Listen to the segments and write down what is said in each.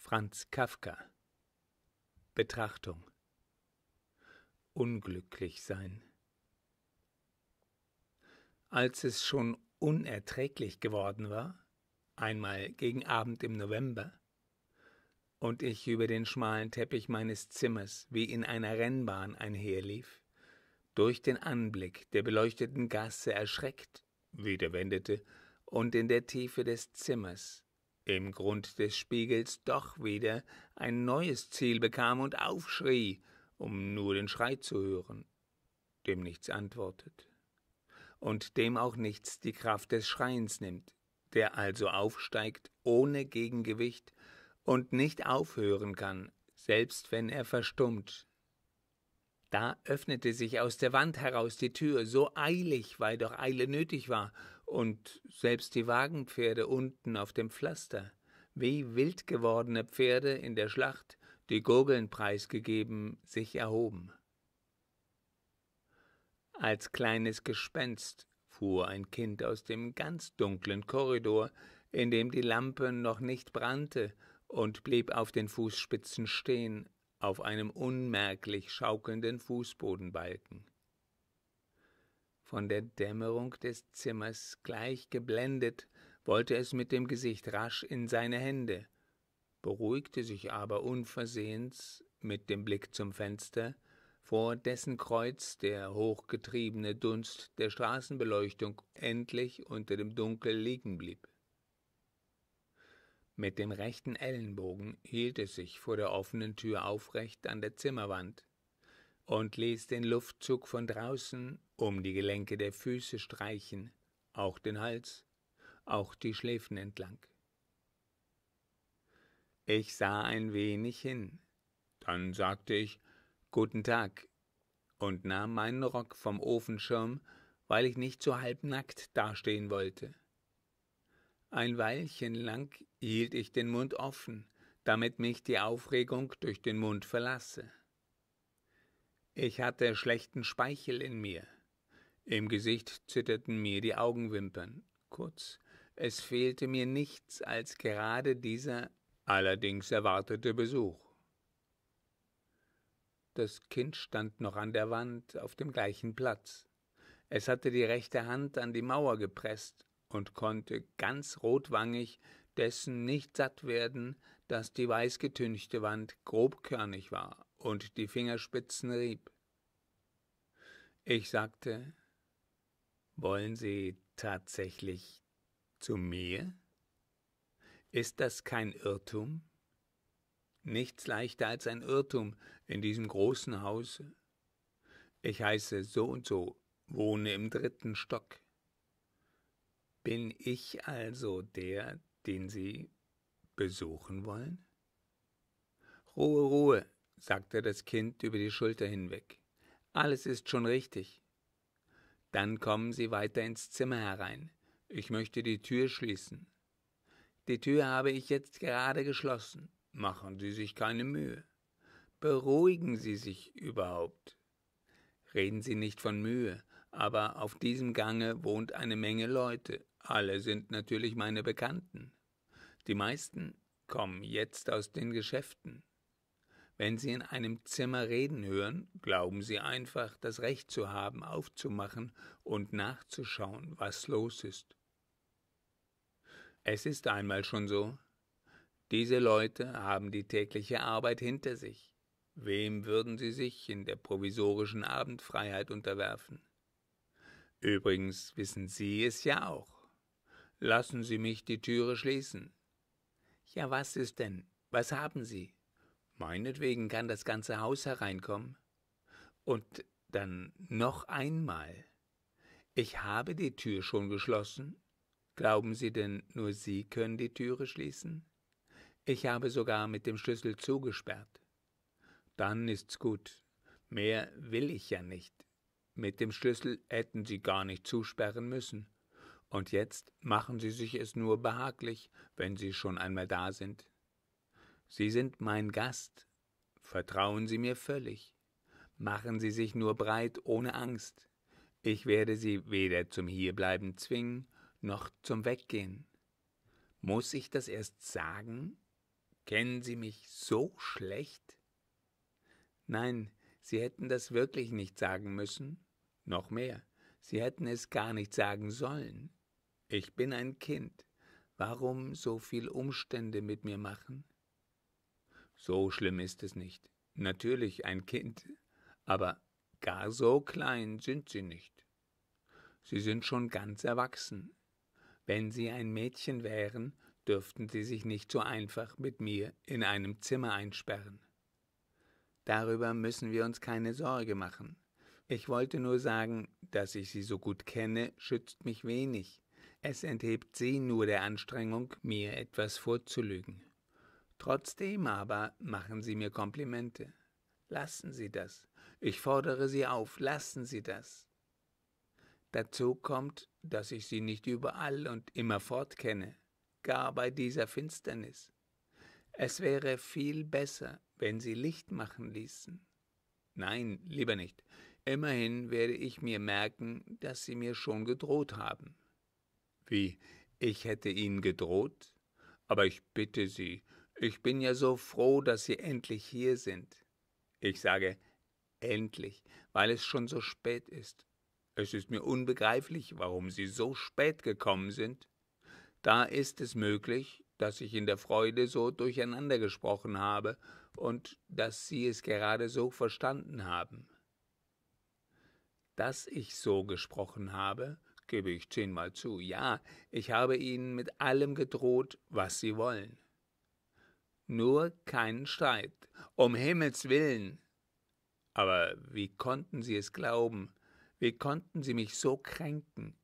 Franz Kafka Betrachtung Unglücklich sein Als es schon unerträglich geworden war, einmal gegen Abend im November, und ich über den schmalen Teppich meines Zimmers wie in einer Rennbahn einherlief, durch den Anblick der beleuchteten Gasse erschreckt, wieder wendete und in der Tiefe des Zimmers im Grund des Spiegels doch wieder ein neues Ziel bekam und aufschrie, um nur den Schrei zu hören, dem nichts antwortet und dem auch nichts die Kraft des Schreiens nimmt, der also aufsteigt ohne Gegengewicht und nicht aufhören kann, selbst wenn er verstummt. Da öffnete sich aus der Wand heraus die Tür, so eilig, weil doch Eile nötig war, und selbst die Wagenpferde unten auf dem Pflaster, wie wild gewordene Pferde in der Schlacht, die Gurgeln preisgegeben, sich erhoben. Als kleines Gespenst fuhr ein Kind aus dem ganz dunklen Korridor, in dem die Lampe noch nicht brannte, und blieb auf den Fußspitzen stehen, auf einem unmerklich schaukelnden Fußbodenbalken von der Dämmerung des Zimmers gleich geblendet, wollte es mit dem Gesicht rasch in seine Hände, beruhigte sich aber unversehens mit dem Blick zum Fenster, vor dessen Kreuz der hochgetriebene Dunst der Straßenbeleuchtung endlich unter dem Dunkel liegen blieb. Mit dem rechten Ellenbogen hielt es sich vor der offenen Tür aufrecht an der Zimmerwand, und ließ den Luftzug von draußen um die Gelenke der Füße streichen, auch den Hals, auch die Schläfen entlang. Ich sah ein wenig hin, dann sagte ich Guten Tag und nahm meinen Rock vom Ofenschirm, weil ich nicht so halbnackt dastehen wollte. Ein Weilchen lang hielt ich den Mund offen, damit mich die Aufregung durch den Mund verlasse. Ich hatte schlechten Speichel in mir. Im Gesicht zitterten mir die Augenwimpern. Kurz, es fehlte mir nichts als gerade dieser allerdings erwartete Besuch. Das Kind stand noch an der Wand auf dem gleichen Platz. Es hatte die rechte Hand an die Mauer gepresst und konnte ganz rotwangig dessen nicht satt werden, dass die weißgetünchte Wand grobkörnig war und die Fingerspitzen rieb. Ich sagte, wollen Sie tatsächlich zu mir? Ist das kein Irrtum? Nichts leichter als ein Irrtum in diesem großen Hause. Ich heiße so und so, wohne im dritten Stock. Bin ich also der, den Sie besuchen wollen? Ruhe, Ruhe, sagte das Kind über die Schulter hinweg. Alles ist schon richtig. Dann kommen Sie weiter ins Zimmer herein. Ich möchte die Tür schließen. Die Tür habe ich jetzt gerade geschlossen. Machen Sie sich keine Mühe. Beruhigen Sie sich überhaupt. Reden Sie nicht von Mühe, aber auf diesem Gange wohnt eine Menge Leute. Alle sind natürlich meine Bekannten. Die meisten kommen jetzt aus den Geschäften. Wenn Sie in einem Zimmer reden hören, glauben Sie einfach, das Recht zu haben, aufzumachen und nachzuschauen, was los ist. Es ist einmal schon so. Diese Leute haben die tägliche Arbeit hinter sich. Wem würden sie sich in der provisorischen Abendfreiheit unterwerfen? Übrigens wissen Sie es ja auch. Lassen Sie mich die Türe schließen. Ja, was ist denn? Was haben Sie? Meinetwegen kann das ganze Haus hereinkommen. Und dann noch einmal. Ich habe die Tür schon geschlossen. Glauben Sie denn, nur Sie können die Türe schließen? Ich habe sogar mit dem Schlüssel zugesperrt. Dann ist's gut. Mehr will ich ja nicht. Mit dem Schlüssel hätten Sie gar nicht zusperren müssen. Und jetzt machen Sie sich es nur behaglich, wenn Sie schon einmal da sind. Sie sind mein Gast. Vertrauen Sie mir völlig. Machen Sie sich nur breit ohne Angst. Ich werde Sie weder zum Hierbleiben zwingen, noch zum Weggehen. Muss ich das erst sagen? Kennen Sie mich so schlecht? Nein, Sie hätten das wirklich nicht sagen müssen. Noch mehr, Sie hätten es gar nicht sagen sollen. Ich bin ein Kind. Warum so viel Umstände mit mir machen? So schlimm ist es nicht. Natürlich ein Kind, aber gar so klein sind sie nicht. Sie sind schon ganz erwachsen. Wenn sie ein Mädchen wären, dürften sie sich nicht so einfach mit mir in einem Zimmer einsperren. Darüber müssen wir uns keine Sorge machen. Ich wollte nur sagen, dass ich sie so gut kenne, schützt mich wenig. Es enthebt sie nur der Anstrengung, mir etwas vorzulügen. Trotzdem aber machen Sie mir Komplimente. Lassen Sie das. Ich fordere Sie auf, lassen Sie das. Dazu kommt, dass ich Sie nicht überall und immerfort kenne, gar bei dieser Finsternis. Es wäre viel besser, wenn Sie Licht machen ließen. Nein, lieber nicht. Immerhin werde ich mir merken, dass Sie mir schon gedroht haben. Wie, ich hätte Ihnen gedroht? Aber ich bitte Sie, ich bin ja so froh, dass Sie endlich hier sind. Ich sage endlich, weil es schon so spät ist. Es ist mir unbegreiflich, warum Sie so spät gekommen sind. Da ist es möglich, dass ich in der Freude so durcheinander gesprochen habe und dass Sie es gerade so verstanden haben. Dass ich so gesprochen habe, gebe ich zehnmal zu. Ja, ich habe Ihnen mit allem gedroht, was Sie wollen nur keinen Streit. Um Himmels willen. Aber wie konnten Sie es glauben? Wie konnten Sie mich so kränken?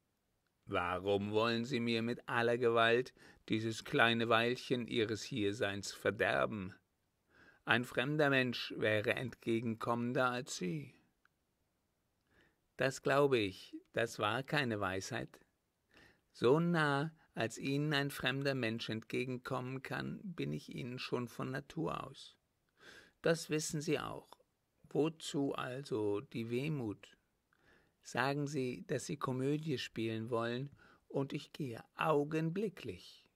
Warum wollen Sie mir mit aller Gewalt dieses kleine Weilchen Ihres Hierseins verderben? Ein fremder Mensch wäre entgegenkommender als Sie. Das glaube ich, das war keine Weisheit. So nah als ihnen ein fremder Mensch entgegenkommen kann, bin ich ihnen schon von Natur aus. Das wissen sie auch. Wozu also die Wehmut? Sagen sie, dass sie Komödie spielen wollen, und ich gehe augenblicklich.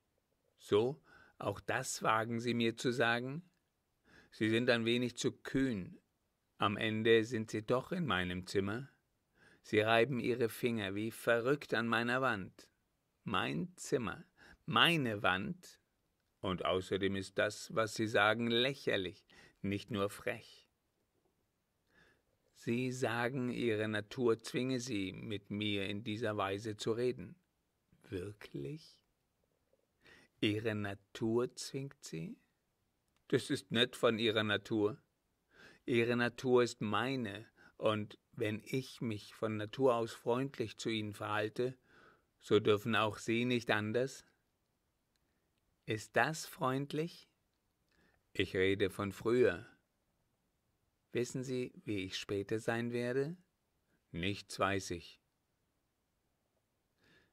So, auch das wagen sie mir zu sagen? Sie sind ein wenig zu kühn. Am Ende sind sie doch in meinem Zimmer. Sie reiben ihre Finger wie verrückt an meiner Wand mein Zimmer, meine Wand, und außerdem ist das, was Sie sagen, lächerlich, nicht nur frech. Sie sagen, Ihre Natur zwinge Sie, mit mir in dieser Weise zu reden. Wirklich? Ihre Natur zwingt Sie? Das ist nett von Ihrer Natur. Ihre Natur ist meine, und wenn ich mich von Natur aus freundlich zu Ihnen verhalte, so dürfen auch Sie nicht anders? Ist das freundlich? Ich rede von früher. Wissen Sie, wie ich später sein werde? Nichts weiß ich.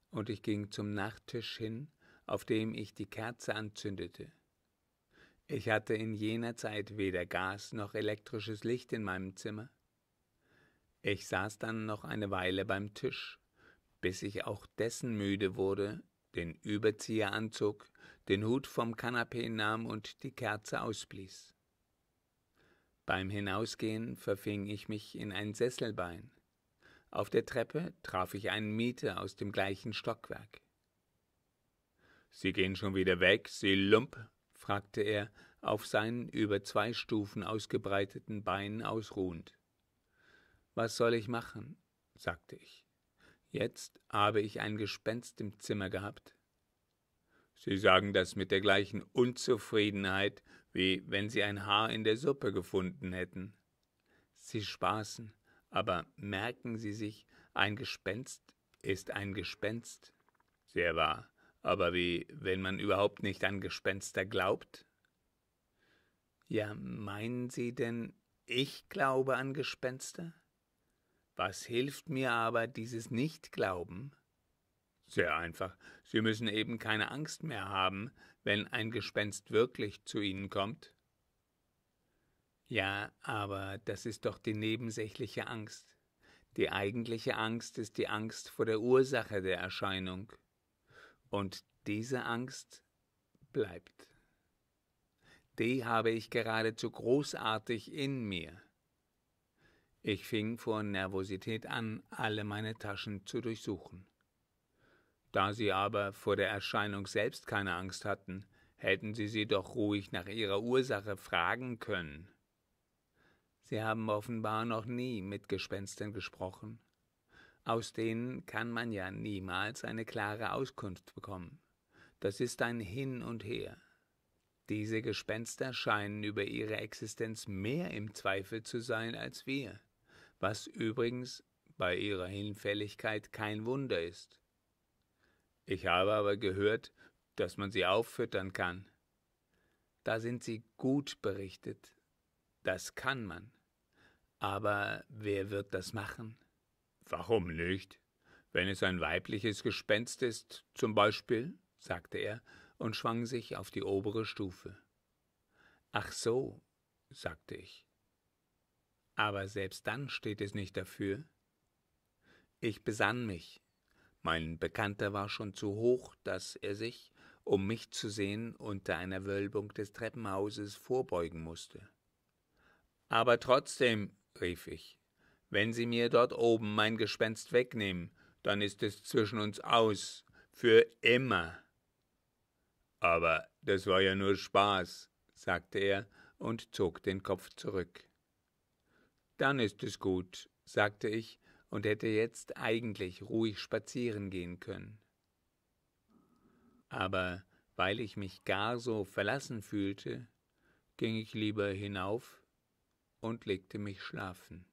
Und ich ging zum Nachttisch hin, auf dem ich die Kerze anzündete. Ich hatte in jener Zeit weder Gas noch elektrisches Licht in meinem Zimmer. Ich saß dann noch eine Weile beim Tisch bis ich auch dessen müde wurde, den Überzieher anzog, den Hut vom Kanapee nahm und die Kerze ausblies. Beim Hinausgehen verfing ich mich in ein Sesselbein. Auf der Treppe traf ich einen Mieter aus dem gleichen Stockwerk. Sie gehen schon wieder weg, Sie Lump? fragte er, auf seinen über zwei Stufen ausgebreiteten Beinen ausruhend. Was soll ich machen? sagte ich. Jetzt habe ich ein Gespenst im Zimmer gehabt. Sie sagen das mit der gleichen Unzufriedenheit, wie wenn Sie ein Haar in der Suppe gefunden hätten. Sie spaßen, aber merken Sie sich, ein Gespenst ist ein Gespenst. Sehr wahr, aber wie wenn man überhaupt nicht an Gespenster glaubt? Ja, meinen Sie denn, ich glaube an Gespenster? Was hilft mir aber dieses Nichtglauben? Sehr einfach. Sie müssen eben keine Angst mehr haben, wenn ein Gespenst wirklich zu Ihnen kommt. Ja, aber das ist doch die nebensächliche Angst. Die eigentliche Angst ist die Angst vor der Ursache der Erscheinung. Und diese Angst bleibt. Die habe ich geradezu großartig in mir. Ich fing vor Nervosität an, alle meine Taschen zu durchsuchen. Da sie aber vor der Erscheinung selbst keine Angst hatten, hätten sie sie doch ruhig nach ihrer Ursache fragen können. Sie haben offenbar noch nie mit Gespenstern gesprochen. Aus denen kann man ja niemals eine klare Auskunft bekommen. Das ist ein Hin und Her. Diese Gespenster scheinen über ihre Existenz mehr im Zweifel zu sein als wir was übrigens bei ihrer Hinfälligkeit kein Wunder ist. Ich habe aber gehört, dass man sie auffüttern kann. Da sind sie gut berichtet. Das kann man. Aber wer wird das machen? Warum nicht? Wenn es ein weibliches Gespenst ist, zum Beispiel, sagte er und schwang sich auf die obere Stufe. Ach so, sagte ich. Aber selbst dann steht es nicht dafür. Ich besann mich. Mein Bekannter war schon zu hoch, dass er sich, um mich zu sehen, unter einer Wölbung des Treppenhauses vorbeugen musste. Aber trotzdem, rief ich, wenn Sie mir dort oben mein Gespenst wegnehmen, dann ist es zwischen uns aus, für immer. Aber das war ja nur Spaß, sagte er und zog den Kopf zurück. Dann ist es gut, sagte ich und hätte jetzt eigentlich ruhig spazieren gehen können. Aber weil ich mich gar so verlassen fühlte, ging ich lieber hinauf und legte mich schlafen.